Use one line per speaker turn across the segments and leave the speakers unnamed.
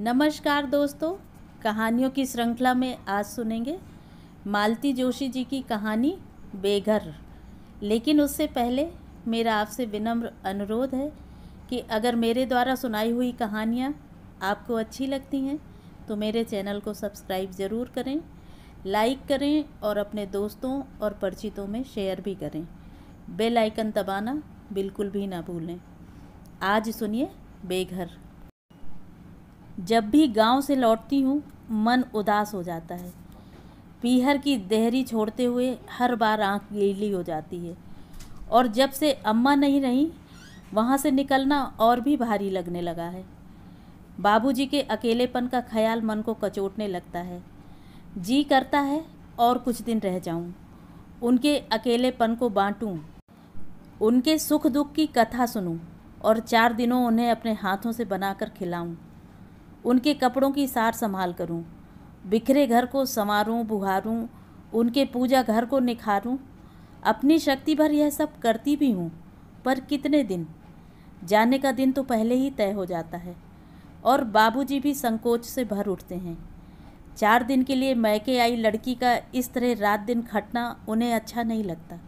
नमस्कार दोस्तों कहानियों की श्रृंखला में आज सुनेंगे मालती जोशी जी की कहानी बेघर लेकिन उससे पहले मेरा आपसे विनम्र अनुरोध है कि अगर मेरे द्वारा सुनाई हुई कहानियाँ आपको अच्छी लगती हैं तो मेरे चैनल को सब्सक्राइब ज़रूर करें लाइक करें और अपने दोस्तों और परिचितों में शेयर भी करें बेल आइकन दबाना बिल्कुल भी ना भूलें आज सुनिए बेघर जब भी गांव से लौटती हूँ मन उदास हो जाता है पीहर की देहरी छोड़ते हुए हर बार आंख गीली हो जाती है और जब से अम्मा नहीं रही वहाँ से निकलना और भी भारी लगने लगा है बाबूजी के अकेलेपन का ख्याल मन को कचोटने लगता है जी करता है और कुछ दिन रह जाऊँ उनके अकेलेपन को बांटूँ उनके सुख दुख की कथा सुनूँ और चार दिनों उन्हें अपने हाथों से बनाकर खिलाऊं। उनके कपड़ों की सार संभाल करूं, बिखरे घर को संवारूँ बुहारूँ उनके पूजा घर को निखारूँ अपनी शक्ति भर यह सब करती भी हूँ पर कितने दिन जाने का दिन तो पहले ही तय हो जाता है और बाबूजी भी संकोच से भर उठते हैं चार दिन के लिए मैके आई लड़की का इस तरह रात दिन खटना उन्हें अच्छा नहीं लगता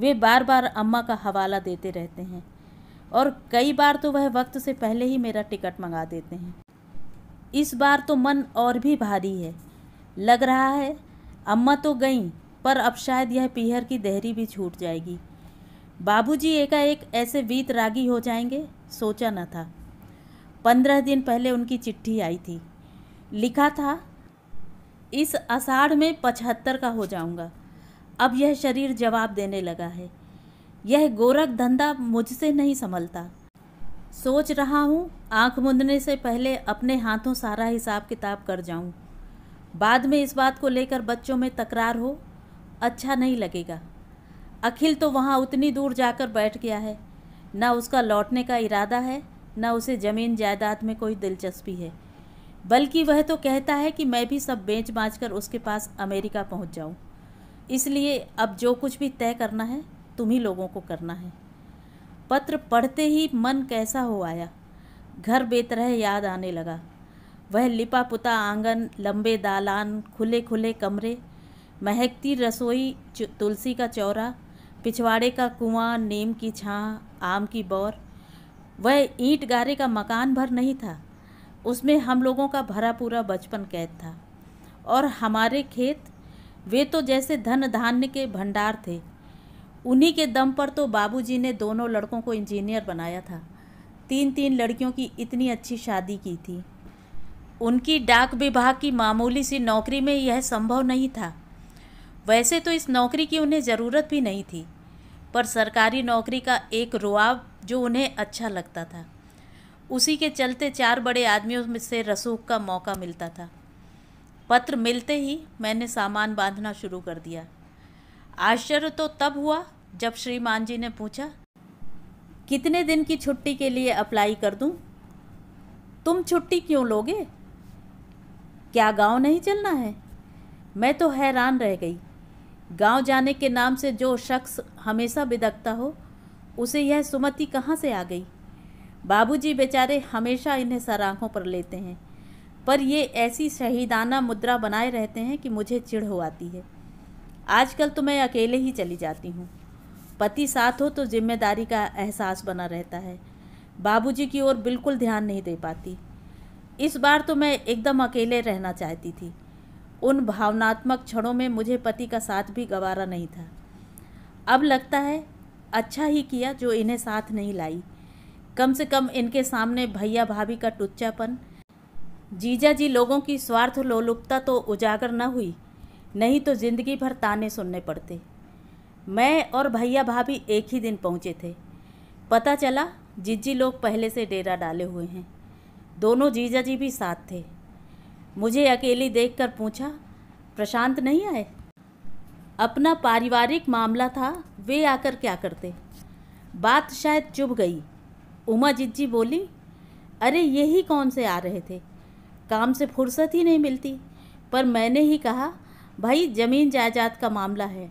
वे बार बार अम्मा का हवाला देते रहते हैं और कई बार तो वह वक्त से पहले ही मेरा टिकट मंगा देते हैं इस बार तो मन और भी भारी है लग रहा है अम्मा तो गईं पर अब शायद यह पीहर की देहरी भी छूट जाएगी बाबूजी एकाएक ऐसे वीत रागी हो जाएंगे सोचा न था पंद्रह दिन पहले उनकी चिट्ठी आई थी लिखा था इस आषाढ़ में पचहत्तर का हो जाऊंगा अब यह शरीर जवाब देने लगा है यह गोरख धंधा मुझसे नहीं संभलता सोच रहा हूँ आंख मुंदने से पहले अपने हाथों सारा हिसाब किताब कर जाऊँ बाद में इस बात को लेकर बच्चों में तकरार हो अच्छा नहीं लगेगा अखिल तो वहाँ उतनी दूर जाकर बैठ गया है ना उसका लौटने का इरादा है ना उसे ज़मीन जायदाद में कोई दिलचस्पी है बल्कि वह तो कहता है कि मैं भी सब बेच बाँच कर उसके पास अमेरिका पहुँच जाऊँ इसलिए अब जो कुछ भी तय करना है तुम ही लोगों को करना है पत्र पढ़ते ही मन कैसा हो आया घर बेतरह याद आने लगा वह लिपा पुता आंगन लंबे दालान खुले खुले कमरे महकती रसोई तुलसी का चौरा पिछवाड़े का कुआं नीम की छाँ आम की बौर वह ईंट गारे का मकान भर नहीं था उसमें हम लोगों का भरा पूरा बचपन कैद था और हमारे खेत वे तो जैसे धन धान्य के भंडार थे उन्हीं के दम पर तो बाबूजी ने दोनों लड़कों को इंजीनियर बनाया था तीन तीन लड़कियों की इतनी अच्छी शादी की थी उनकी डाक विभाग की मामूली सी नौकरी में यह संभव नहीं था वैसे तो इस नौकरी की उन्हें ज़रूरत भी नहीं थी पर सरकारी नौकरी का एक रुआब जो उन्हें अच्छा लगता था उसी के चलते चार बड़े आदमियों में से रसूख का मौका मिलता था पत्र मिलते ही मैंने सामान बांधना शुरू कर दिया आश्चर्य तो तब हुआ जब श्रीमान जी ने पूछा कितने दिन की छुट्टी के लिए अप्लाई कर दूं? तुम छुट्टी क्यों लोगे क्या गांव नहीं चलना है मैं तो हैरान रह गई गांव जाने के नाम से जो शख्स हमेशा बिदकता हो उसे यह सुमति कहाँ से आ गई बाबूजी बेचारे हमेशा इन्हें सराखों पर लेते हैं पर ये ऐसी शहीदाना मुद्रा बनाए रहते हैं कि मुझे चिढ़ हो आती है आजकल तो मैं अकेले ही चली जाती हूँ पति साथ हो तो जिम्मेदारी का एहसास बना रहता है बाबूजी की ओर बिल्कुल ध्यान नहीं दे पाती इस बार तो मैं एकदम अकेले रहना चाहती थी उन भावनात्मक क्षणों में मुझे पति का साथ भी गवारा नहीं था अब लगता है अच्छा ही किया जो इन्हें साथ नहीं लाई कम से कम इनके सामने भैया भाभी का टुच्चापन जीजा जी लोगों की स्वार्थ लोलुपता तो उजागर न हुई नहीं तो ज़िंदगी भर ताने सुनने पड़ते मैं और भैया भाभी एक ही दिन पहुँचे थे पता चला जिज्जी लोग पहले से डेरा डाले हुए हैं दोनों जीजा जी भी साथ थे मुझे अकेली देखकर पूछा प्रशांत नहीं आए अपना पारिवारिक मामला था वे आकर क्या करते बात शायद चुभ गई उमा जिज्जी बोली अरे यही कौन से आ रहे थे काम से फुर्सत ही नहीं मिलती पर मैंने ही कहा भाई जमीन जायदाद का मामला है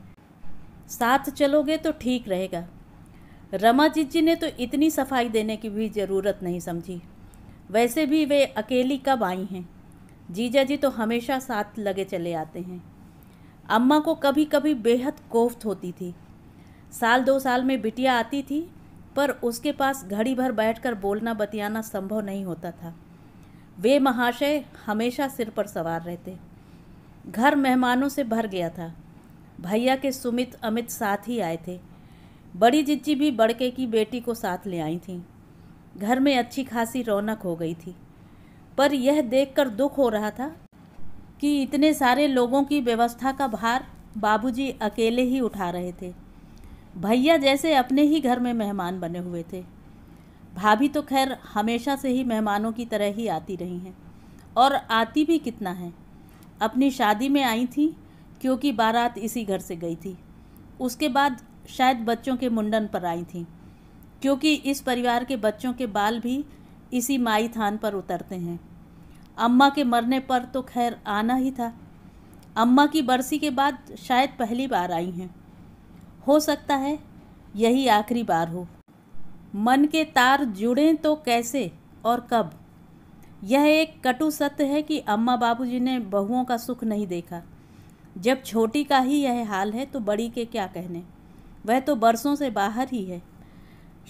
साथ चलोगे तो ठीक रहेगा जीत जी ने तो इतनी सफाई देने की भी ज़रूरत नहीं समझी वैसे भी वे अकेली कब आई हैं जीजा जी तो हमेशा साथ लगे चले आते हैं अम्मा को कभी कभी बेहद कोफ्त होती थी साल दो साल में बिटिया आती थी पर उसके पास घड़ी भर बैठकर बोलना बतियाना संभव नहीं होता था वे महाशय हमेशा सिर पर सवार रहते घर मेहमानों से भर गया था भैया के सुमित अमित साथ ही आए थे बड़ी जिज्जी भी बड़के की बेटी को साथ ले आई थी घर में अच्छी खासी रौनक हो गई थी पर यह देखकर दुख हो रहा था कि इतने सारे लोगों की व्यवस्था का भार बाबूजी अकेले ही उठा रहे थे भैया जैसे अपने ही घर में मेहमान बने हुए थे भाभी तो खैर हमेशा से ही मेहमानों की तरह ही आती रही हैं और आती भी कितना है अपनी शादी में आई थी क्योंकि बारात इसी घर से गई थी उसके बाद शायद बच्चों के मुंडन पर आई थी क्योंकि इस परिवार के बच्चों के बाल भी इसी माई थान पर उतरते हैं अम्मा के मरने पर तो खैर आना ही था अम्मा की बरसी के बाद शायद पहली बार आई हैं हो सकता है यही आखिरी बार हो मन के तार जुड़ें तो कैसे और कब यह एक कटु सत्य है कि अम्मा बाबूजी ने बहुओं का सुख नहीं देखा जब छोटी का ही यह हाल है तो बड़ी के क्या कहने वह तो बरसों से बाहर ही है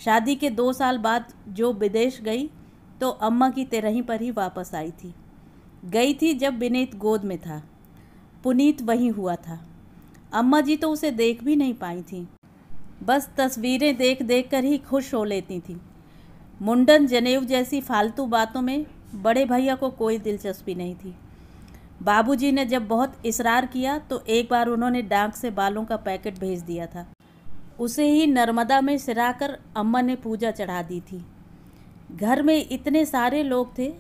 शादी के दो साल बाद जो विदेश गई तो अम्मा की तेरही पर ही वापस आई थी गई थी जब विनीत गोद में था पुनीत वहीं हुआ था अम्मा जी तो उसे देख भी नहीं पाई थी बस तस्वीरें देख देख कर ही खुश हो लेती थी मुंडन जनेऊ जैसी फालतू बातों में बड़े भैया को कोई दिलचस्पी नहीं थी बाबूजी ने जब बहुत इसरार किया तो एक बार उन्होंने डांक से बालों का पैकेट भेज दिया था उसे ही नर्मदा में सिराकर अम्मा ने पूजा चढ़ा दी थी घर में इतने सारे लोग थे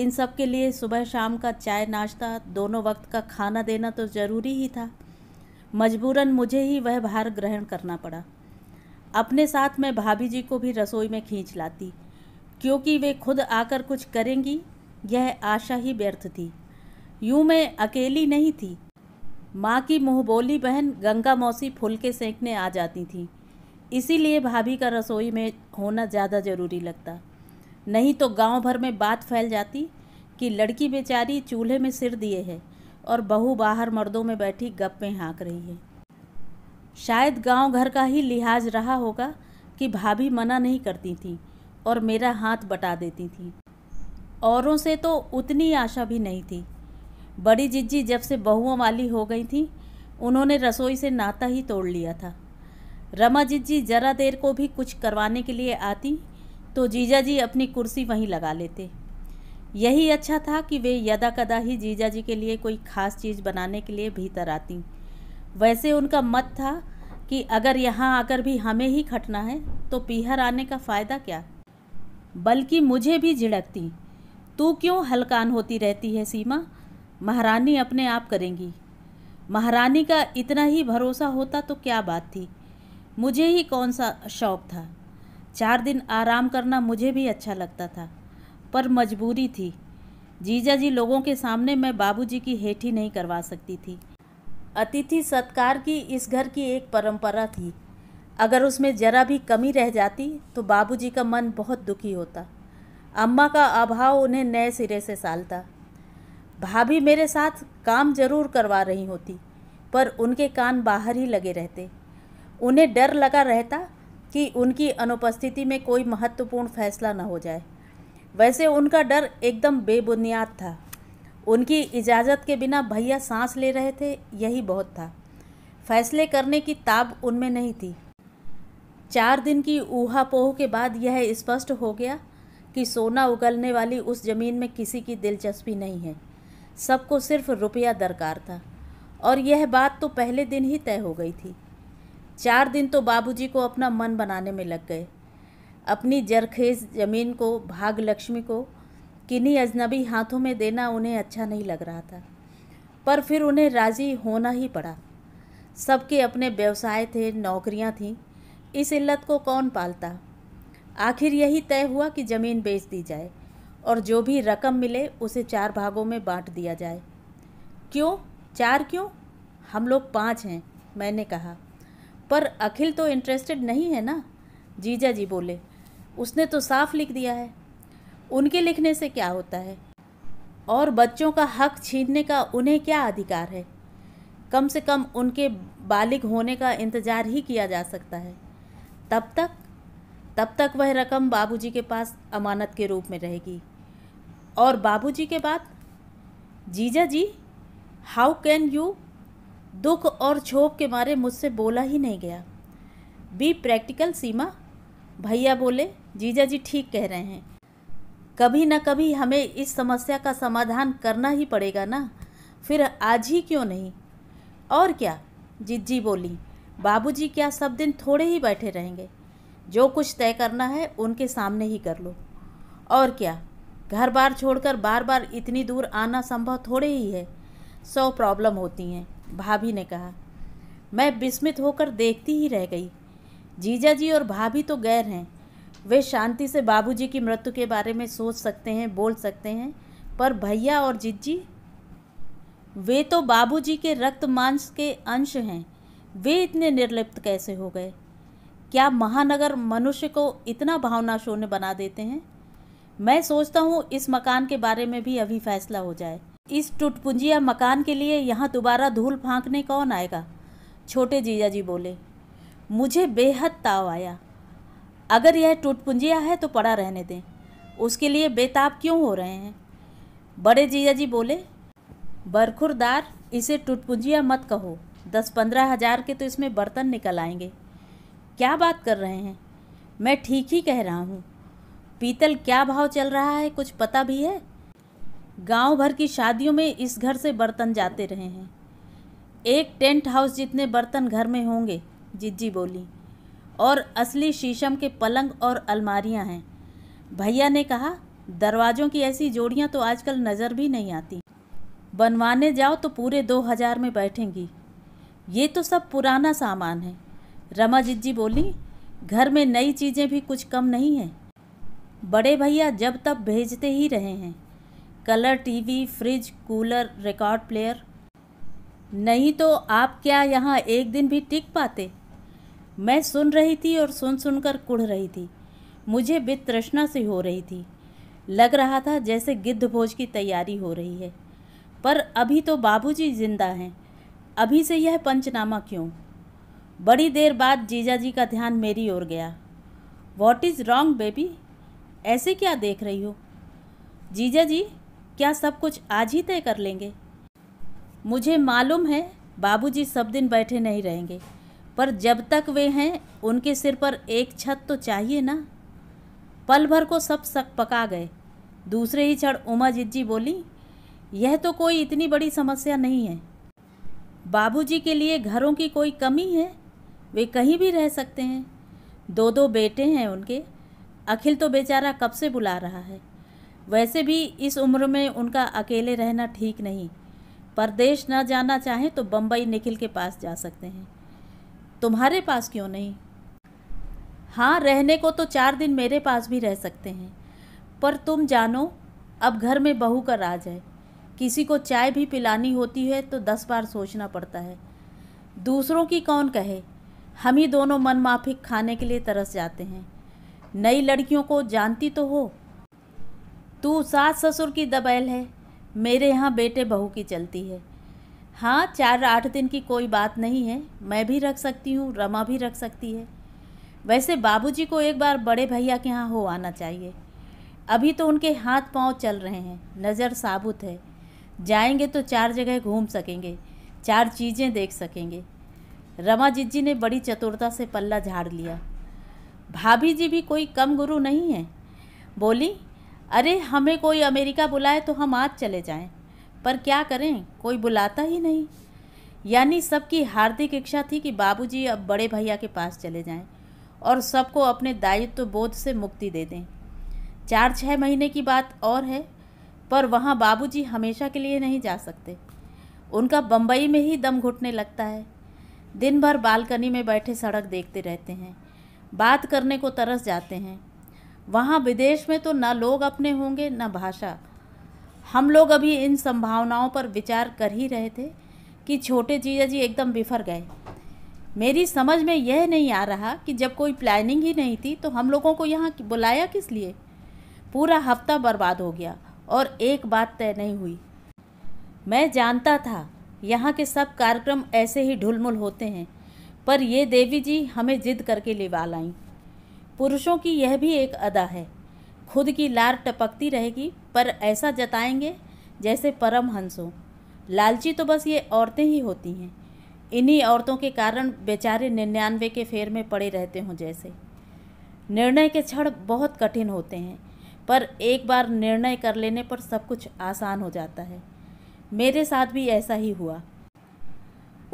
इन सब के लिए सुबह शाम का चाय नाश्ता दोनों वक्त का खाना देना तो ज़रूरी ही था मजबूरन मुझे ही वह भार ग्रहण करना पड़ा अपने साथ मैं भाभी जी को भी रसोई में खींच लाती क्योंकि वे खुद आकर कुछ करेंगी यह आशा ही व्यर्थ थी यूं मैं अकेली नहीं थी माँ की मुँहबोली बहन गंगा मौसी फुलके सेंकने आ जाती थी इसीलिए भाभी का रसोई में होना ज़्यादा ज़रूरी लगता नहीं तो गांव भर में बात फैल जाती कि लड़की बेचारी चूल्हे में सिर दिए है और बहू बाहर मर्दों में बैठी गप्पें हाँक रही है शायद गांव घर का ही लिहाज रहा होगा कि भाभी मना नहीं करती थी और मेरा हाथ बटा देती थी औरों से तो उतनी आशा भी नहीं थी बड़ी जिज्जी जब से बहुओं वाली हो गई थी उन्होंने रसोई से नाता ही तोड़ लिया था रमा जिज्जी ज़रा देर को भी कुछ करवाने के लिए आती तो जीजा जी अपनी कुर्सी वहीं लगा लेते यही अच्छा था कि वे यदा कदा ही जीजा जी के लिए कोई ख़ास चीज़ बनाने के लिए भीतर आती वैसे उनका मत था कि अगर यहाँ आकर भी हमें ही खटना है तो पीहर आने का फ़ायदा क्या बल्कि मुझे भी झिड़कती तू क्यों हलकान होती रहती है सीमा महारानी अपने आप करेंगी महारानी का इतना ही भरोसा होता तो क्या बात थी मुझे ही कौन सा शौक था चार दिन आराम करना मुझे भी अच्छा लगता था पर मजबूरी थी जीजा जी लोगों के सामने मैं बाबूजी की हेठी नहीं करवा सकती थी अतिथि सत्कार की इस घर की एक परंपरा थी अगर उसमें ज़रा भी कमी रह जाती तो बाबूजी का मन बहुत दुखी होता अम्मा का अभाव उन्हें नए सिरे से सालता भाभी मेरे साथ काम जरूर करवा रही होती पर उनके कान बाहर ही लगे रहते उन्हें डर लगा रहता कि उनकी अनुपस्थिति में कोई महत्वपूर्ण फैसला न हो जाए वैसे उनका डर एकदम बेबुनियाद था उनकी इजाज़त के बिना भैया सांस ले रहे थे यही बहुत था फैसले करने की ताब उनमें नहीं थी चार दिन की ऊहापोह के बाद यह स्पष्ट हो गया कि सोना उगलने वाली उस ज़मीन में किसी की दिलचस्पी नहीं है सबको सिर्फ रुपया दरकार था और यह बात तो पहले दिन ही तय हो गई थी चार दिन तो बाबूजी को अपना मन बनाने में लग गए अपनी जरखेज ज़मीन को भाग लक्ष्मी को किन्हीं अजनबी हाथों में देना उन्हें अच्छा नहीं लग रहा था पर फिर उन्हें राज़ी होना ही पड़ा सबके अपने व्यवसाय थे नौकरियां थीं इस इल्लत को कौन पालता आखिर यही तय हुआ कि ज़मीन बेच दी जाए और जो भी रकम मिले उसे चार भागों में बांट दिया जाए क्यों चार क्यों हम लोग पाँच हैं मैंने कहा पर अखिल तो इंटरेस्टेड नहीं है ना जीजा जी बोले उसने तो साफ लिख दिया है उनके लिखने से क्या होता है और बच्चों का हक छीनने का उन्हें क्या अधिकार है कम से कम उनके बालिग होने का इंतज़ार ही किया जा सकता है तब तक तब तक वह रकम बाबूजी के पास अमानत के रूप में रहेगी और बाबूजी के बाद जीजा जी हाउ कैन यू दुख और क्षोभ के मारे मुझसे बोला ही नहीं गया बी प्रैक्टिकल सीमा भैया बोले जीजा जी ठीक कह रहे हैं कभी ना कभी हमें इस समस्या का समाधान करना ही पड़ेगा ना फिर आज ही क्यों नहीं और क्या जिज्जी बोली बाबूजी क्या सब दिन थोड़े ही बैठे रहेंगे जो कुछ तय करना है उनके सामने ही कर लो और क्या घर बार छोड़कर बार बार इतनी दूर आना संभव थोड़े ही है सौ प्रॉब्लम होती हैं भाभी ने कहा मैं विस्मित होकर देखती ही रह गई जीजा जी और भाभी तो गैर हैं वे शांति से बाबूजी की मृत्यु के बारे में सोच सकते हैं बोल सकते हैं पर भैया और जिज्जी वे तो बाबूजी के रक्त मांस के अंश हैं वे इतने निर्लिप्त कैसे हो गए क्या महानगर मनुष्य को इतना भावना शून्य बना देते हैं मैं सोचता हूँ इस मकान के बारे में भी अभी फैसला हो जाए इस टुटपुंजिया मकान के लिए यहाँ दोबारा धूल फांकने कौन आएगा छोटे जीजा जी बोले मुझे बेहद ताव आया अगर यह टुटपुंजिया है तो पड़ा रहने दें उसके लिए बेताब क्यों हो रहे हैं बड़े जीजा जी बोले बरखुरदार इसे टुटपुंजिया मत कहो दस पंद्रह हज़ार के तो इसमें बर्तन निकल आएंगे क्या बात कर रहे हैं मैं ठीक ही कह रहा हूँ पीतल क्या भाव चल रहा है कुछ पता भी है गांव भर की शादियों में इस घर से बर्तन जाते रहे हैं एक टेंट हाउस जितने बर्तन घर में होंगे जिज्जी बोली और असली शीशम के पलंग और अलमारियां हैं भैया ने कहा दरवाज़ों की ऐसी जोड़ियां तो आजकल नज़र भी नहीं आती बनवाने जाओ तो पूरे दो हज़ार में बैठेंगी ये तो सब पुराना सामान है रमा जी बोली घर में नई चीज़ें भी कुछ कम नहीं हैं बड़े भैया जब तब भेजते ही रहे हैं colour TV fridge cooler record player नहीं तो आप क्या यहाँ एक दिन भी टिक पाते मैं सुन रही थी और सुन सुनकर कुढ़ रही थी मुझे बेतृष्णा से हो रही थी लग रहा था जैसे गिद्ध भोज की तैयारी हो रही है पर अभी तो बाबूजी जिंदा हैं अभी से यह पंचनामा क्यों बड़ी देर बाद जीजा जी का ध्यान मेरी ओर गया वॉट इज़ रॉन्ग बेबी ऐसे क्या देख रही हो जीजा जी क्या सब कुछ आज ही तय कर लेंगे मुझे मालूम है बाबूजी सब दिन बैठे नहीं रहेंगे पर जब तक वे हैं उनके सिर पर एक छत तो चाहिए ना पल भर को सब सक पका गए दूसरे ही क्षण उमा जिज्जी बोली यह तो कोई इतनी बड़ी समस्या नहीं है बाबूजी के लिए घरों की कोई कमी है वे कहीं भी रह सकते हैं दो दो बेटे हैं उनके अखिल तो बेचारा कब से बुला रहा है वैसे भी इस उम्र में उनका अकेले रहना ठीक नहीं परदेश न जाना चाहें तो बम्बई निखिल के पास जा सकते हैं तुम्हारे पास क्यों नहीं हाँ रहने को तो चार दिन मेरे पास भी रह सकते हैं पर तुम जानो अब घर में बहू का राज है किसी को चाय भी पिलानी होती है तो दस बार सोचना पड़ता है दूसरों की कौन कहे हम ही दोनों मन माफिक खाने के लिए तरस जाते हैं नई लड़कियों को जानती तो हो तू सास ससुर की दबैल है मेरे यहाँ बेटे बहू की चलती है हाँ चार आठ दिन की कोई बात नहीं है मैं भी रख सकती हूँ रमा भी रख सकती है वैसे बाबूजी को एक बार बड़े भैया के यहाँ हो आना चाहिए अभी तो उनके हाथ पांव चल रहे हैं नज़र साबुत है जाएंगे तो चार जगह घूम सकेंगे चार चीज़ें देख सकेंगे रमा जी ने बड़ी चतुरता से पल्ला झाड़ लिया भाभी जी भी कोई कम गुरु नहीं है बोली अरे हमें कोई अमेरिका बुलाए तो हम आज चले जाएं पर क्या करें कोई बुलाता ही नहीं यानी सबकी हार्दिक इच्छा थी कि बाबूजी अब बड़े भैया के पास चले जाएं और सबको अपने दायित्व बोध से मुक्ति दे दें चार छः महीने की बात और है पर वहाँ बाबूजी हमेशा के लिए नहीं जा सकते उनका बम्बई में ही दम घुटने लगता है दिन भर बालकनी में बैठे सड़क देखते रहते हैं बात करने को तरस जाते हैं वहाँ विदेश में तो ना लोग अपने होंगे ना भाषा हम लोग अभी इन संभावनाओं पर विचार कर ही रहे थे कि छोटे जीजा जी एकदम बिफर गए मेरी समझ में यह नहीं आ रहा कि जब कोई प्लानिंग ही नहीं थी तो हम लोगों को यहाँ बुलाया किस लिए पूरा हफ्ता बर्बाद हो गया और एक बात तय नहीं हुई मैं जानता था यहाँ के सब कार्यक्रम ऐसे ही ढुलमुल होते हैं पर ये देवी जी हमें जिद करके लेवा लाई पुरुषों की यह भी एक अदा है खुद की लार टपकती रहेगी पर ऐसा जताएंगे जैसे परम हंसों लालची तो बस ये औरतें ही होती हैं इन्हीं औरतों के कारण बेचारे निन्यानवे के फेर में पड़े रहते हों जैसे निर्णय के क्षण बहुत कठिन होते हैं पर एक बार निर्णय कर लेने पर सब कुछ आसान हो जाता है मेरे साथ भी ऐसा ही हुआ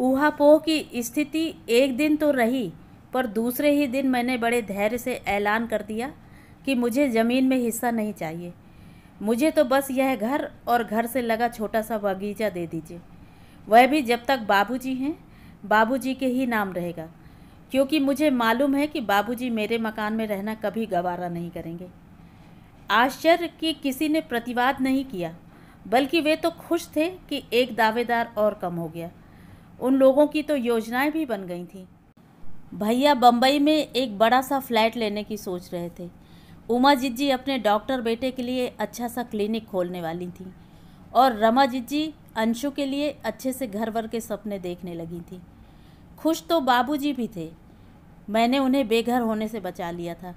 ऊहापोह की स्थिति एक दिन तो रही पर दूसरे ही दिन मैंने बड़े धैर्य से ऐलान कर दिया कि मुझे ज़मीन में हिस्सा नहीं चाहिए मुझे तो बस यह घर और घर से लगा छोटा सा बगीचा दे दीजिए वह भी जब तक बाबूजी हैं बाबूजी के ही नाम रहेगा क्योंकि मुझे मालूम है कि बाबूजी मेरे मकान में रहना कभी गवारा नहीं करेंगे आश्चर्य कि किसी ने प्रतिवाद नहीं किया बल्कि वे तो खुश थे कि एक दावेदार और कम हो गया उन लोगों की तो योजनाएं भी बन गई थी भैया बम्बई में एक बड़ा सा फ्लैट लेने की सोच रहे थे उमा जिज्जी अपने डॉक्टर बेटे के लिए अच्छा सा क्लिनिक खोलने वाली थी और रमा जिज्जी अंशु के लिए अच्छे से घर वर के सपने देखने लगी थी खुश तो बाबूजी भी थे मैंने उन्हें बेघर होने से बचा लिया था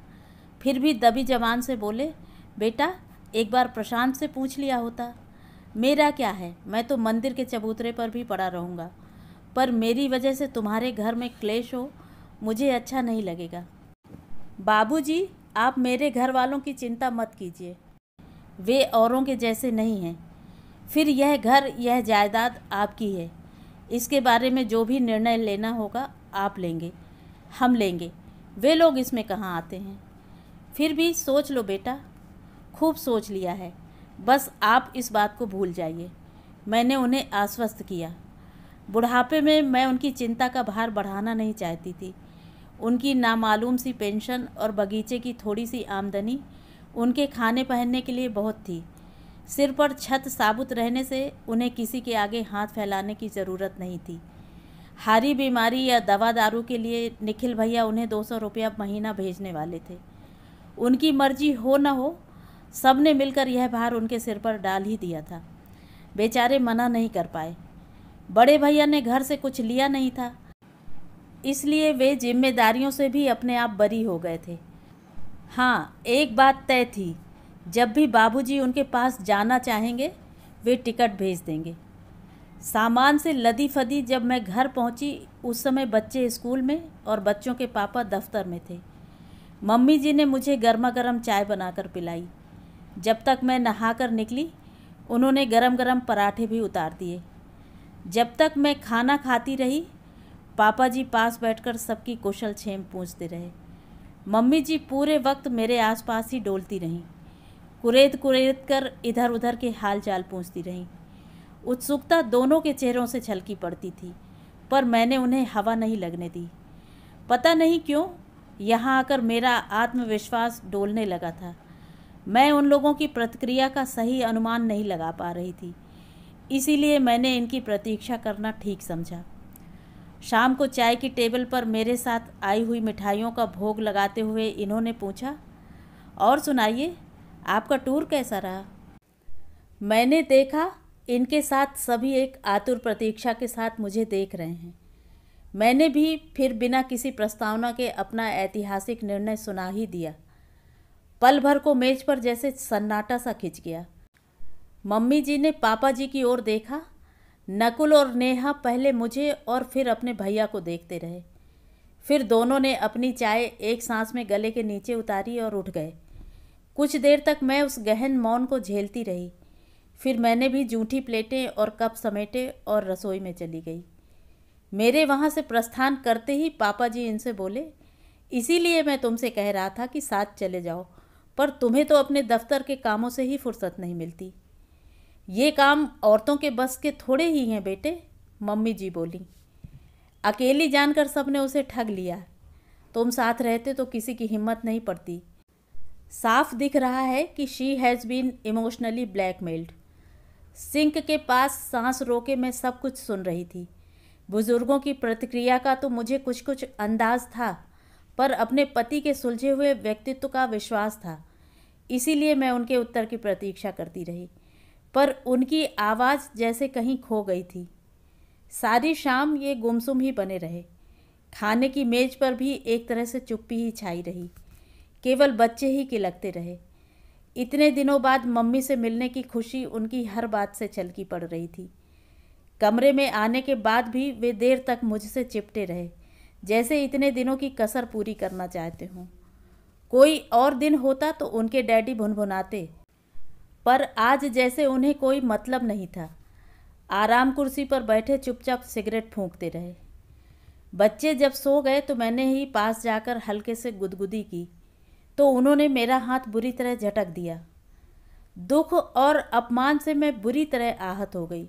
फिर भी दबी जवान से बोले बेटा एक बार प्रशांत से पूछ लिया होता मेरा क्या है मैं तो मंदिर के चबूतरे पर भी पड़ा रहूँगा पर मेरी वजह से तुम्हारे घर में क्लेश हो मुझे अच्छा नहीं लगेगा बाबूजी आप मेरे घर वालों की चिंता मत कीजिए वे औरों के जैसे नहीं हैं फिर यह घर यह जायदाद आपकी है इसके बारे में जो भी निर्णय लेना होगा आप लेंगे हम लेंगे वे लोग इसमें कहाँ आते हैं फिर भी सोच लो बेटा खूब सोच लिया है बस आप इस बात को भूल जाइए मैंने उन्हें आश्वस्त किया बुढ़ापे में मैं उनकी चिंता का भार बढ़ाना नहीं चाहती थी उनकी नामालूम सी पेंशन और बगीचे की थोड़ी सी आमदनी उनके खाने पहनने के लिए बहुत थी सिर पर छत साबुत रहने से उन्हें किसी के आगे हाथ फैलाने की ज़रूरत नहीं थी हारी बीमारी या दवा दारू के लिए निखिल भैया उन्हें दो सौ रुपया महीना भेजने वाले थे उनकी मर्जी हो ना हो सब ने मिलकर यह भार उनके सिर पर डाल ही दिया था बेचारे मना नहीं कर पाए बड़े भैया ने घर से कुछ लिया नहीं था इसलिए वे जिम्मेदारियों से भी अपने आप बरी हो गए थे हाँ एक बात तय थी जब भी बाबूजी उनके पास जाना चाहेंगे वे टिकट भेज देंगे सामान से लदी फदी जब मैं घर पहुंची उस समय बच्चे स्कूल में और बच्चों के पापा दफ्तर में थे मम्मी जी ने मुझे गर्मा गर्म चाय बनाकर पिलाई जब तक मैं नहा कर निकली उन्होंने गरम गरम पराठे भी उतार दिए जब तक मैं खाना खाती रही पापा जी पास बैठकर सबकी कुशल छेम पूछते रहे मम्मी जी पूरे वक्त मेरे आसपास ही डोलती रहीं कुरेद कुरेद कर इधर उधर के हाल चाल पूछती रहीं उत्सुकता दोनों के चेहरों से छलकी पड़ती थी पर मैंने उन्हें हवा नहीं लगने दी पता नहीं क्यों यहाँ आकर मेरा आत्मविश्वास डोलने लगा था मैं उन लोगों की प्रतिक्रिया का सही अनुमान नहीं लगा पा रही थी इसीलिए मैंने इनकी प्रतीक्षा करना ठीक समझा शाम को चाय की टेबल पर मेरे साथ आई हुई मिठाइयों का भोग लगाते हुए इन्होंने पूछा और सुनाइए आपका टूर कैसा रहा मैंने देखा इनके साथ सभी एक आतुर प्रतीक्षा के साथ मुझे देख रहे हैं मैंने भी फिर बिना किसी प्रस्तावना के अपना ऐतिहासिक निर्णय सुना ही दिया पल भर को मेज पर जैसे सन्नाटा सा खिंच गया मम्मी जी ने पापा जी की ओर देखा नकुल और नेहा पहले मुझे और फिर अपने भैया को देखते रहे फिर दोनों ने अपनी चाय एक सांस में गले के नीचे उतारी और उठ गए कुछ देर तक मैं उस गहन मौन को झेलती रही फिर मैंने भी जूठी प्लेटें और कप समेटे और रसोई में चली गई मेरे वहाँ से प्रस्थान करते ही पापा जी इनसे बोले इसीलिए मैं तुमसे कह रहा था कि साथ चले जाओ पर तुम्हें तो अपने दफ्तर के कामों से ही फुर्सत नहीं मिलती ये काम औरतों के बस के थोड़े ही हैं बेटे मम्मी जी बोली अकेली जानकर सबने उसे ठग लिया तुम साथ रहते तो किसी की हिम्मत नहीं पड़ती साफ दिख रहा है कि she has been emotionally blackmailed सिंक के पास सांस रोके मैं सब कुछ सुन रही थी बुज़ुर्गों की प्रतिक्रिया का तो मुझे कुछ कुछ अंदाज था पर अपने पति के सुलझे हुए व्यक्तित्व का विश्वास था इसीलिए मैं उनके उत्तर की प्रतीक्षा करती रही पर उनकी आवाज़ जैसे कहीं खो गई थी सारी शाम ये गुमसुम ही बने रहे खाने की मेज पर भी एक तरह से चुप्पी ही छाई रही केवल बच्चे ही किलकते रहे इतने दिनों बाद मम्मी से मिलने की खुशी उनकी हर बात से छलकी पड़ रही थी कमरे में आने के बाद भी वे देर तक मुझसे चिपटे रहे जैसे इतने दिनों की कसर पूरी करना चाहते हों कोई और दिन होता तो उनके डैडी भुनभुनाते पर आज जैसे उन्हें कोई मतलब नहीं था आराम कुर्सी पर बैठे चुपचाप सिगरेट फूंकते रहे बच्चे जब सो गए तो मैंने ही पास जाकर हल्के से गुदगुदी की तो उन्होंने मेरा हाथ बुरी तरह झटक दिया दुख और अपमान से मैं बुरी तरह आहत हो गई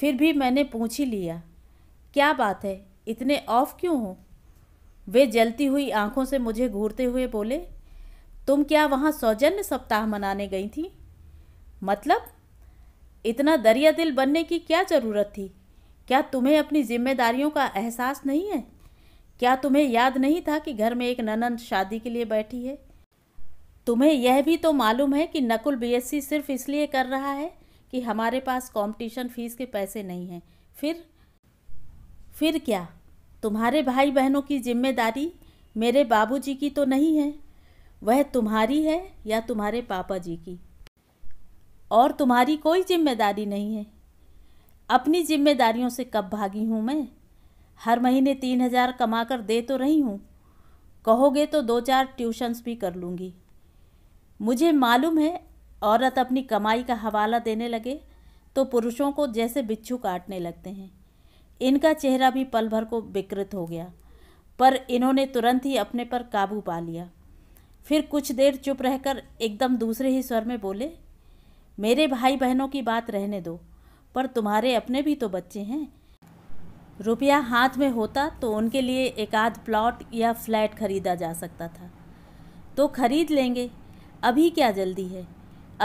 फिर भी मैंने पूछ ही लिया क्या बात है इतने ऑफ क्यों हो वे जलती हुई आंखों से मुझे घूरते हुए बोले तुम क्या वहाँ सौजन्य सप्ताह मनाने गई थी मतलब इतना दरिया दिल बनने की क्या ज़रूरत थी क्या तुम्हें अपनी जिम्मेदारियों का एहसास नहीं है क्या तुम्हें याद नहीं था कि घर में एक ननंद शादी के लिए बैठी है तुम्हें यह भी तो मालूम है कि नकुल बीएससी सिर्फ इसलिए कर रहा है कि हमारे पास कंपटीशन फीस के पैसे नहीं हैं फिर फिर क्या तुम्हारे भाई बहनों की जिम्मेदारी मेरे बाबूजी की तो नहीं है वह तुम्हारी है या तुम्हारे पापा जी की और तुम्हारी कोई जिम्मेदारी नहीं है अपनी जिम्मेदारियों से कब भागी हूँ मैं हर महीने तीन हज़ार कमा कर दे तो रही हूँ कहोगे तो दो चार ट्यूशन्स भी कर लूँगी मुझे मालूम है औरत अपनी कमाई का हवाला देने लगे तो पुरुषों को जैसे बिच्छू काटने लगते हैं इनका चेहरा भी पल भर को विकृत हो गया पर इन्होंने तुरंत ही अपने पर काबू पा लिया फिर कुछ देर चुप रहकर एकदम दूसरे ही स्वर में बोले मेरे भाई बहनों की बात रहने दो पर तुम्हारे अपने भी तो बच्चे हैं रुपया हाथ में होता तो उनके लिए एक आध प्लॉट या फ्लैट खरीदा जा सकता था तो खरीद लेंगे अभी क्या जल्दी है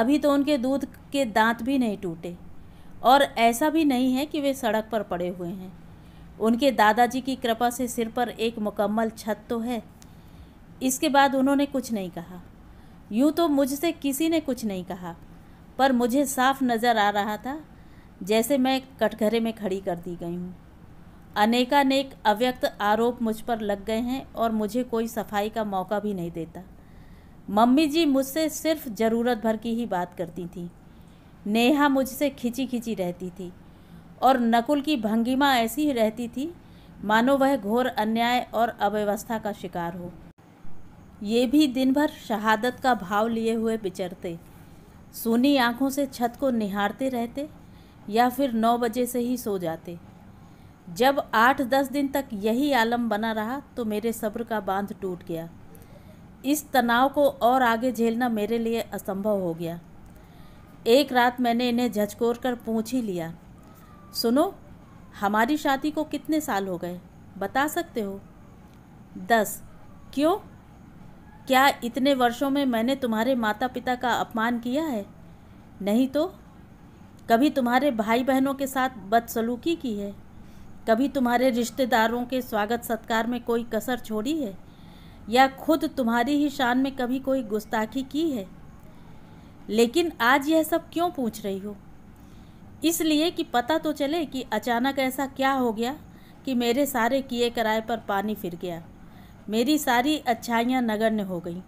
अभी तो उनके दूध के दांत भी नहीं टूटे और ऐसा भी नहीं है कि वे सड़क पर पड़े हुए हैं उनके दादाजी की कृपा से सिर पर एक मुकम्मल छत तो है इसके बाद उन्होंने कुछ नहीं कहा यूँ तो मुझसे किसी ने कुछ नहीं कहा पर मुझे साफ नज़र आ रहा था जैसे मैं कटघरे में खड़ी कर दी गई हूँ अनेकानेक अव्यक्त आरोप मुझ पर लग गए हैं और मुझे कोई सफाई का मौका भी नहीं देता मम्मी जी मुझसे सिर्फ ज़रूरत भर की ही बात करती थी नेहा मुझसे खिंची खिंची रहती थी और नकुल की भंगिमा ऐसी ही रहती थी मानो वह घोर अन्याय और अव्यवस्था का शिकार हो ये भी दिन भर शहादत का भाव लिए हुए बिचरते सोनी आंखों से छत को निहारते रहते या फिर नौ बजे से ही सो जाते जब आठ दस दिन तक यही आलम बना रहा तो मेरे सब्र का बांध टूट गया इस तनाव को और आगे झेलना मेरे लिए असंभव हो गया एक रात मैंने इन्हें झचकोर कर पूछ ही लिया सुनो हमारी शादी को कितने साल हो गए बता सकते हो दस क्यों क्या इतने वर्षों में मैंने तुम्हारे माता पिता का अपमान किया है नहीं तो कभी तुम्हारे भाई बहनों के साथ बदसलूकी की है कभी तुम्हारे रिश्तेदारों के स्वागत सत्कार में कोई कसर छोड़ी है या खुद तुम्हारी ही शान में कभी कोई गुस्ताखी की है लेकिन आज यह सब क्यों पूछ रही हो इसलिए कि पता तो चले कि अचानक ऐसा क्या हो गया कि मेरे सारे किए कराए पर पानी फिर गया मेरी सारी अच्छाइयाँ नगण्य हो गई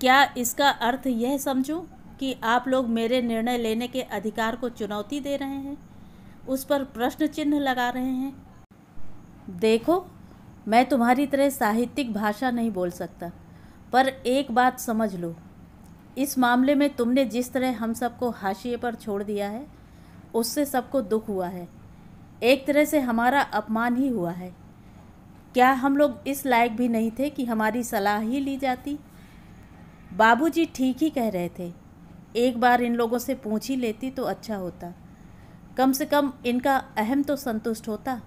क्या इसका अर्थ यह समझूं कि आप लोग मेरे निर्णय लेने के अधिकार को चुनौती दे रहे हैं उस पर प्रश्न चिन्ह लगा रहे हैं देखो मैं तुम्हारी तरह साहित्यिक भाषा नहीं बोल सकता पर एक बात समझ लो इस मामले में तुमने जिस तरह हम सबको हाशिए पर छोड़ दिया है उससे सबको दुख हुआ है एक तरह से हमारा अपमान ही हुआ है क्या हम लोग इस लायक भी नहीं थे कि हमारी सलाह ही ली जाती बाबूजी ठीक ही कह रहे थे एक बार इन लोगों से पूछ ही लेती तो अच्छा होता कम से कम इनका अहम तो संतुष्ट होता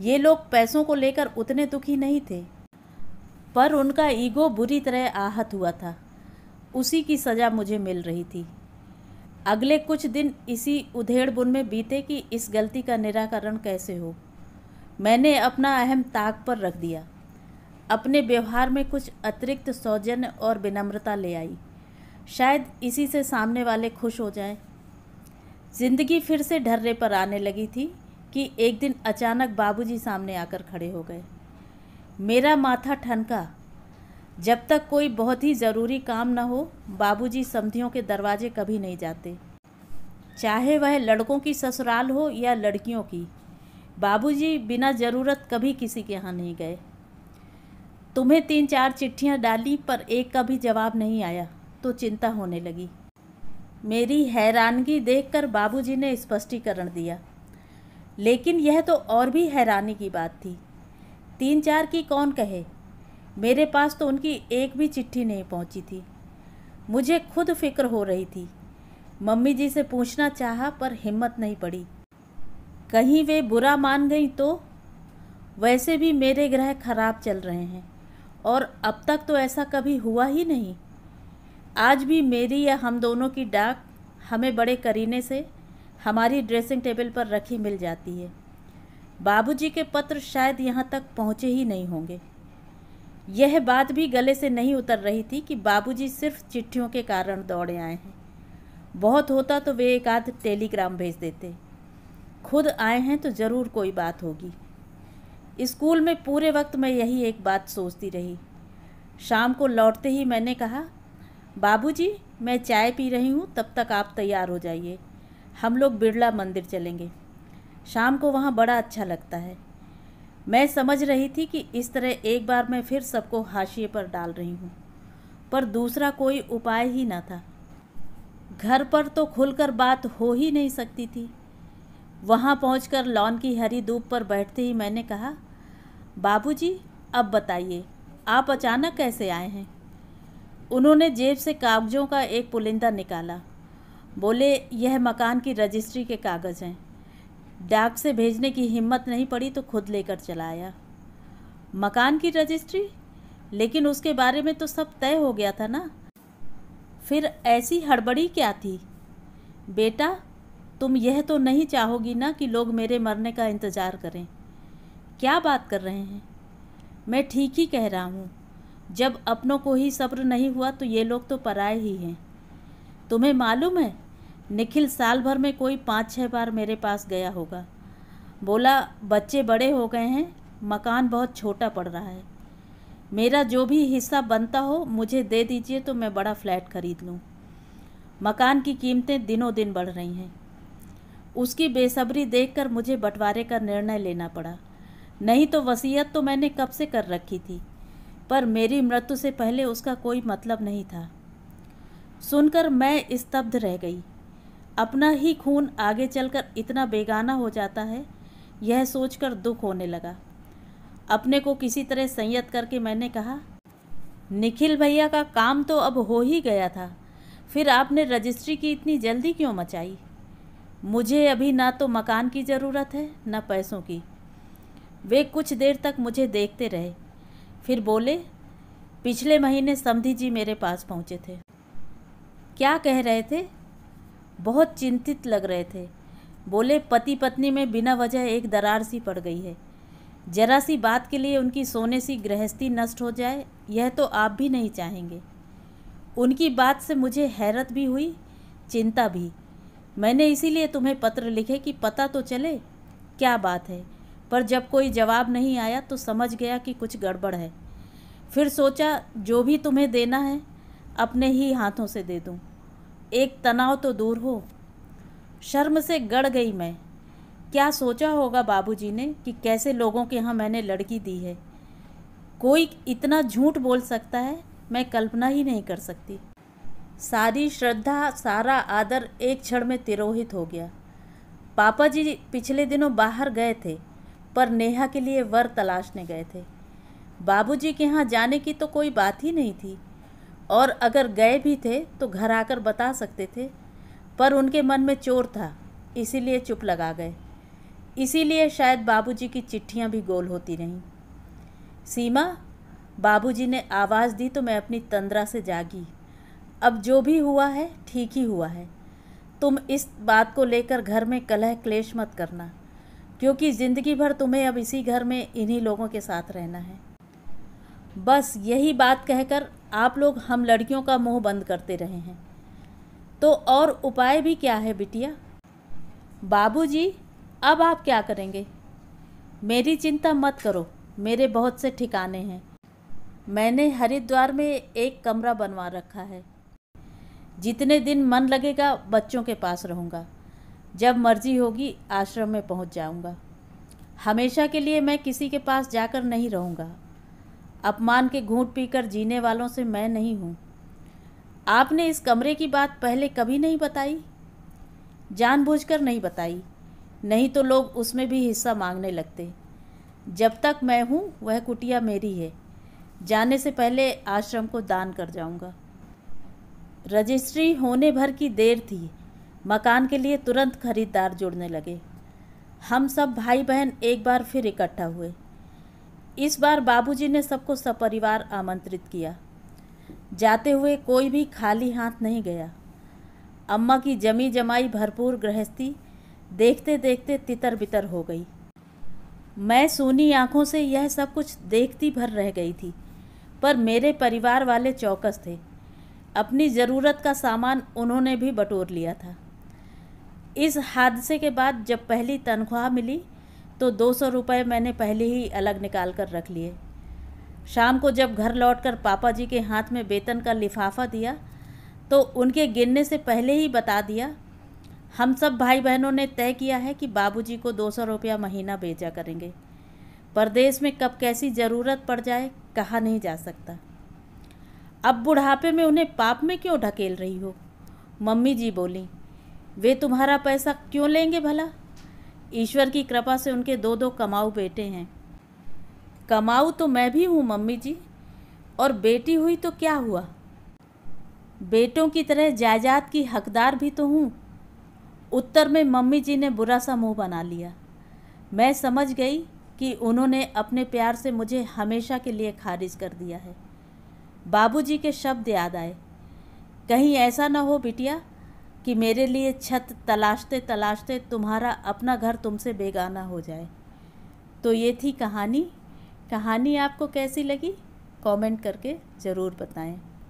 ये लोग पैसों को लेकर उतने दुखी नहीं थे पर उनका ईगो बुरी तरह आहत हुआ था उसी की सज़ा मुझे मिल रही थी अगले कुछ दिन इसी उधेड़ बुन में बीते कि इस गलती का निराकरण कैसे हो मैंने अपना अहम ताक पर रख दिया अपने व्यवहार में कुछ अतिरिक्त सौजन्य और विनम्रता ले आई शायद इसी से सामने वाले खुश हो जाएं। जिंदगी फिर से ढर्रे पर आने लगी थी कि एक दिन अचानक बाबूजी सामने आकर खड़े हो गए मेरा माथा ठनका जब तक कोई बहुत ही ज़रूरी काम न हो बाबूजी समधियों के दरवाजे कभी नहीं जाते चाहे वह लड़कों की ससुराल हो या लड़कियों की बाबूजी बिना ज़रूरत कभी किसी के यहाँ नहीं गए तुम्हें तीन चार चिट्ठियाँ डाली पर एक का भी जवाब नहीं आया तो चिंता होने लगी मेरी हैरानगी देखकर बाबूजी ने स्पष्टीकरण दिया लेकिन यह तो और भी हैरानी की बात थी तीन चार की कौन कहे मेरे पास तो उनकी एक भी चिट्ठी नहीं पहुंची थी मुझे खुद फिक्र हो रही थी मम्मी जी से पूछना चाहा पर हिम्मत नहीं पड़ी कहीं वे बुरा मान गई तो वैसे भी मेरे ग्रह खराब चल रहे हैं और अब तक तो ऐसा कभी हुआ ही नहीं आज भी मेरी या हम दोनों की डाक हमें बड़े करीने से हमारी ड्रेसिंग टेबल पर रखी मिल जाती है बाबूजी के पत्र शायद यहाँ तक पहुँचे ही नहीं होंगे यह बात भी गले से नहीं उतर रही थी कि बाबूजी सिर्फ चिट्ठियों के कारण दौड़े आए हैं बहुत होता तो वे एक आध टेलीग्राम भेज देते खुद आए हैं तो ज़रूर कोई बात होगी स्कूल में पूरे वक्त मैं यही एक बात सोचती रही शाम को लौटते ही मैंने कहा बाबूजी मैं चाय पी रही हूँ तब तक आप तैयार हो जाइए हम लोग बिरला मंदिर चलेंगे शाम को वहाँ बड़ा अच्छा लगता है मैं समझ रही थी कि इस तरह एक बार मैं फिर सबको हाशिए पर डाल रही हूँ पर दूसरा कोई उपाय ही न था घर पर तो खुलकर बात हो ही नहीं सकती थी वहाँ पहुँच लॉन की हरी धूप पर बैठते ही मैंने कहा बाबूजी अब बताइए आप अचानक कैसे आए हैं उन्होंने जेब से कागज़ों का एक पुलिंदा निकाला बोले यह मकान की रजिस्ट्री के कागज़ हैं डाक से भेजने की हिम्मत नहीं पड़ी तो खुद लेकर चला आया मकान की रजिस्ट्री लेकिन उसके बारे में तो सब तय हो गया था ना फिर ऐसी हड़बड़ी क्या थी बेटा तुम यह तो नहीं चाहोगी ना कि लोग मेरे मरने का इंतज़ार करें क्या बात कर रहे हैं मैं ठीक ही कह रहा हूँ जब अपनों को ही सब्र नहीं हुआ तो ये लोग तो पराए ही हैं तुम्हें मालूम है निखिल साल भर में कोई पाँच छः बार मेरे पास गया होगा बोला बच्चे बड़े हो गए हैं मकान बहुत छोटा पड़ रहा है मेरा जो भी हिस्सा बनता हो मुझे दे दीजिए तो मैं बड़ा फ्लैट खरीद लूँ मकान की कीमतें दिनों दिन बढ़ रही हैं उसकी बेसब्री देखकर मुझे बंटवारे का निर्णय लेना पड़ा नहीं तो वसीयत तो मैंने कब से कर रखी थी पर मेरी मृत्यु से पहले उसका कोई मतलब नहीं था सुनकर मैं स्तब्ध रह गई अपना ही खून आगे चलकर इतना बेगाना हो जाता है यह सोचकर दुख होने लगा अपने को किसी तरह संयत करके मैंने कहा निखिल भैया का काम तो अब हो ही गया था फिर आपने रजिस्ट्री की इतनी जल्दी क्यों मचाई मुझे अभी ना तो मकान की ज़रूरत है ना पैसों की वे कुछ देर तक मुझे देखते रहे फिर बोले पिछले महीने समधि जी मेरे पास पहुँचे थे क्या कह रहे थे बहुत चिंतित लग रहे थे बोले पति पत्नी में बिना वजह एक दरार सी पड़ गई है जरा सी बात के लिए उनकी सोने सी गृहस्थी नष्ट हो जाए यह तो आप भी नहीं चाहेंगे उनकी बात से मुझे हैरत भी हुई चिंता भी मैंने इसीलिए तुम्हें पत्र लिखे कि पता तो चले क्या बात है पर जब कोई जवाब नहीं आया तो समझ गया कि कुछ गड़बड़ है फिर सोचा जो भी तुम्हें देना है अपने ही हाथों से दे दूँ एक तनाव तो दूर हो शर्म से गड़ गई मैं क्या सोचा होगा बाबूजी ने कि कैसे लोगों के यहाँ मैंने लड़की दी है कोई इतना झूठ बोल सकता है मैं कल्पना ही नहीं कर सकती सारी श्रद्धा सारा आदर एक क्षण में तिरोहित हो गया पापा जी पिछले दिनों बाहर गए थे पर नेहा के लिए वर तलाशने गए थे बाबूजी के यहाँ जाने की तो कोई बात ही नहीं थी और अगर गए भी थे तो घर आकर बता सकते थे पर उनके मन में चोर था इसीलिए चुप लगा गए इसीलिए शायद बाबूजी की चिट्ठियाँ भी गोल होती रहीं सीमा बाबूजी ने आवाज़ दी तो मैं अपनी तंद्रा से जागी अब जो भी हुआ है ठीक ही हुआ है तुम इस बात को लेकर घर में कलह क्लेश मत करना क्योंकि ज़िंदगी भर तुम्हें अब इसी घर में इन्हीं लोगों के साथ रहना है बस यही बात कहकर आप लोग हम लड़कियों का मुंह बंद करते रहे हैं तो और उपाय भी क्या है बिटिया बाबूजी अब आप क्या करेंगे मेरी चिंता मत करो मेरे बहुत से ठिकाने हैं मैंने हरिद्वार में एक कमरा बनवा रखा है जितने दिन मन लगेगा बच्चों के पास रहूँगा जब मर्जी होगी आश्रम में पहुँच जाऊँगा हमेशा के लिए मैं किसी के पास जाकर नहीं रहूँगा अपमान के घूंट पीकर जीने वालों से मैं नहीं हूँ आपने इस कमरे की बात पहले कभी नहीं बताई जानबूझकर नहीं बताई नहीं तो लोग उसमें भी हिस्सा मांगने लगते जब तक मैं हूँ वह कुटिया मेरी है जाने से पहले आश्रम को दान कर जाऊँगा रजिस्ट्री होने भर की देर थी मकान के लिए तुरंत खरीदार जुड़ने लगे हम सब भाई बहन एक बार फिर इकट्ठा हुए इस बार बाबूजी ने सबको सपरिवार आमंत्रित किया जाते हुए कोई भी खाली हाथ नहीं गया अम्मा की जमी जमाई भरपूर गृहस्थी देखते देखते तितर बितर हो गई मैं सूनी आंखों से यह सब कुछ देखती भर रह गई थी पर मेरे परिवार वाले चौकस थे अपनी ज़रूरत का सामान उन्होंने भी बटोर लिया था इस हादसे के बाद जब पहली तनख्वाह मिली तो दो सौ रुपये मैंने पहले ही अलग निकाल कर रख लिए शाम को जब घर लौटकर पापा जी के हाथ में वेतन का लिफाफा दिया तो उनके गिनने से पहले ही बता दिया हम सब भाई बहनों ने तय किया है कि बाबूजी को दो सौ रुपया महीना भेजा करेंगे परदेश में कब कैसी ज़रूरत पड़ जाए कहा नहीं जा सकता अब बुढ़ापे में उन्हें पाप में क्यों ढकेल रही हो मम्मी जी बोली वे तुम्हारा पैसा क्यों लेंगे भला ईश्वर की कृपा से उनके दो दो कमाऊ बेटे हैं कमाऊ तो मैं भी हूँ मम्मी जी और बेटी हुई तो क्या हुआ बेटों की तरह जायदाद की हकदार भी तो हूँ उत्तर में मम्मी जी ने बुरा सा मुंह बना लिया मैं समझ गई कि उन्होंने अपने प्यार से मुझे हमेशा के लिए खारिज कर दिया है बाबूजी के शब्द याद आए कहीं ऐसा ना हो बिटिया कि मेरे लिए छत तलाशते तलाशते तुम्हारा अपना घर तुमसे बेगाना हो जाए तो ये थी कहानी कहानी आपको कैसी लगी कमेंट करके ज़रूर बताएं